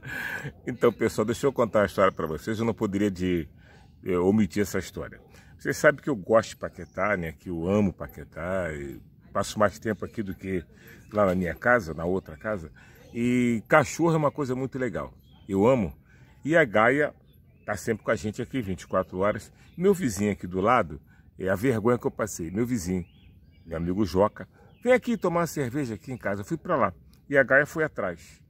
então, pessoal, deixa eu contar a história para vocês. Eu não poderia de, eh, omitir essa história. Vocês sabem que eu gosto de paquetar, né? Que eu amo paquetar. passo mais tempo aqui do que lá na minha casa, na outra casa. E cachorro é uma coisa muito legal. Eu amo. E a Gaia tá sempre com a gente aqui, 24 horas. Meu vizinho aqui do lado, é a vergonha que eu passei. Meu vizinho, meu amigo Joca, vem aqui tomar uma cerveja aqui em casa. Eu fui para lá. E a Gaia foi atrás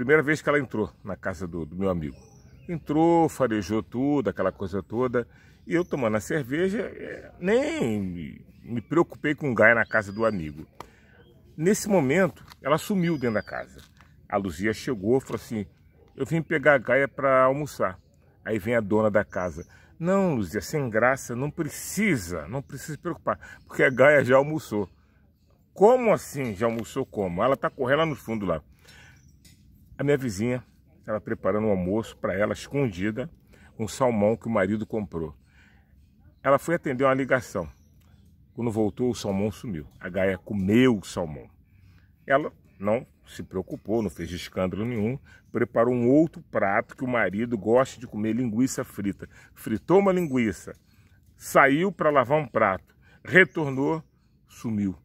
primeira vez que ela entrou na casa do, do, meu amigo. Entrou, farejou tudo, aquela coisa toda. E eu tomando a cerveja, é, nem me, preocupei com o Gaia na casa do amigo. Nesse momento, ela sumiu dentro da casa. A Luzia chegou e falou assim: Eu vim pegar a Gaia para almoçar. Aí vem a dona da casa. Não, Luzia, sem graça, não precisa, não precisa se preocupar, porque a Gaia já almoçou. Como assim já almoçou como? Ela tá correndo lá no fundo lá. A minha vizinha estava preparando um almoço para ela, escondida, um salmão que o marido comprou. Ela foi atender uma ligação. Quando voltou, o salmão sumiu. A Gaia comeu o salmão. Ela não se preocupou, não fez escândalo nenhum, preparou um outro prato que o marido gosta de comer, linguiça frita. Fritou uma linguiça, saiu para lavar um prato, retornou, sumiu.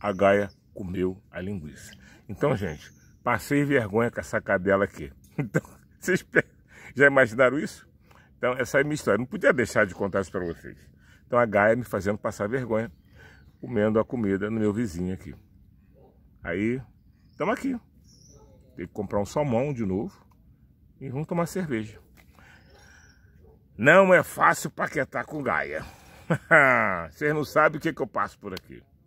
A Gaia comeu a linguiça. Então, gente, Passei vergonha com essa cadela aqui. Então, vocês já imaginaram isso? Então, essa é a minha história. Não podia deixar de contar isso para vocês. Então, a Gaia me fazendo passar vergonha, comendo a comida no meu vizinho aqui. Aí, estamos aqui. Tem que comprar um salmão de novo e vamos tomar cerveja. Não é fácil paquetar com Gaia. Vocês não sabem o que, que eu passo por aqui.